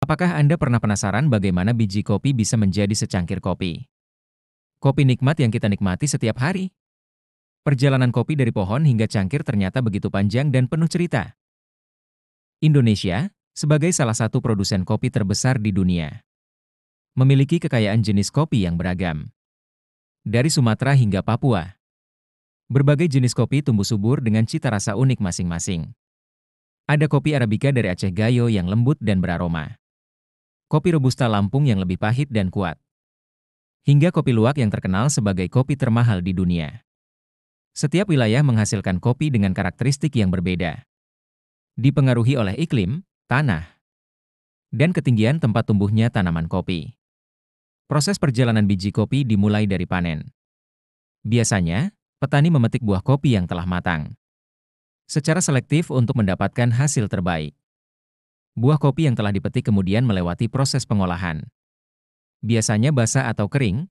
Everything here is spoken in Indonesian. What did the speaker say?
Apakah Anda pernah penasaran bagaimana biji kopi bisa menjadi secangkir kopi? Kopi nikmat yang kita nikmati setiap hari. Perjalanan kopi dari pohon hingga cangkir ternyata begitu panjang dan penuh cerita. Indonesia, sebagai salah satu produsen kopi terbesar di dunia, memiliki kekayaan jenis kopi yang beragam. Dari Sumatera hingga Papua, berbagai jenis kopi tumbuh subur dengan cita rasa unik masing-masing. Ada kopi Arabica dari Aceh Gayo yang lembut dan beraroma kopi Robusta Lampung yang lebih pahit dan kuat. Hingga kopi luwak yang terkenal sebagai kopi termahal di dunia. Setiap wilayah menghasilkan kopi dengan karakteristik yang berbeda. Dipengaruhi oleh iklim, tanah, dan ketinggian tempat tumbuhnya tanaman kopi. Proses perjalanan biji kopi dimulai dari panen. Biasanya, petani memetik buah kopi yang telah matang. Secara selektif untuk mendapatkan hasil terbaik buah kopi yang telah dipetik kemudian melewati proses pengolahan. Biasanya basah atau kering,